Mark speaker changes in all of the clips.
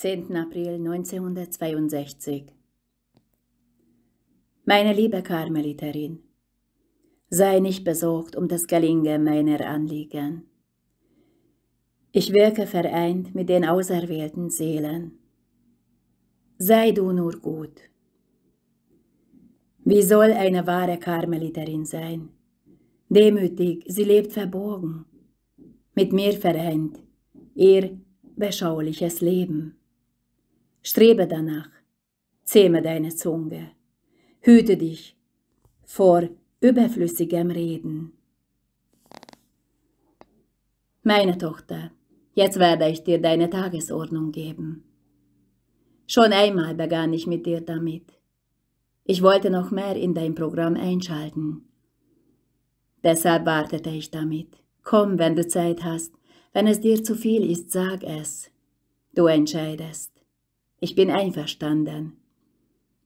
Speaker 1: 10. April 1962 Meine liebe Karmeliterin, sei nicht besorgt um das Gelinge meiner Anliegen. Ich wirke vereint mit den auserwählten Seelen. Sei du nur gut. Wie soll eine wahre Karmeliterin sein? Demütig, sie lebt verborgen, mit mir vereint, ihr beschauliches Leben. Strebe danach, zähme deine Zunge, hüte dich vor überflüssigem Reden. Meine Tochter, jetzt werde ich dir deine Tagesordnung geben. Schon einmal begann ich mit dir damit. Ich wollte noch mehr in dein Programm einschalten. Deshalb wartete ich damit. Komm, wenn du Zeit hast. Wenn es dir zu viel ist, sag es. Du entscheidest. Ich bin einverstanden.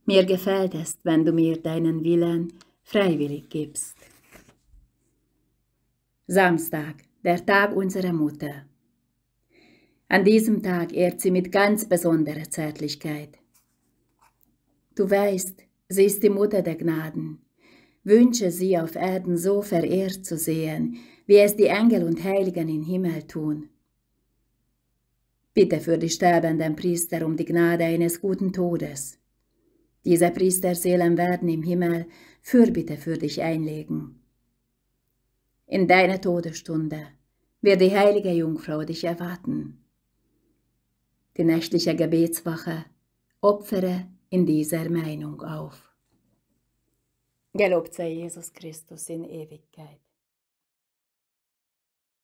Speaker 1: Mir gefällt es, wenn du mir deinen Willen freiwillig gibst. Samstag, der Tag unserer Mutter. An diesem Tag ehrt sie mit ganz besonderer Zärtlichkeit. Du weißt, sie ist die Mutter der Gnaden. Wünsche sie auf Erden so verehrt zu sehen, wie es die Engel und Heiligen im Himmel tun. Bitte für die sterbenden Priester um die Gnade eines guten Todes. Diese Priesterseelen werden im Himmel Fürbitte für dich einlegen. In deiner Todesstunde wird die heilige Jungfrau dich erwarten. Die nächtliche Gebetswache opfere in dieser Meinung auf. Gelobt sei Jesus Christus in Ewigkeit.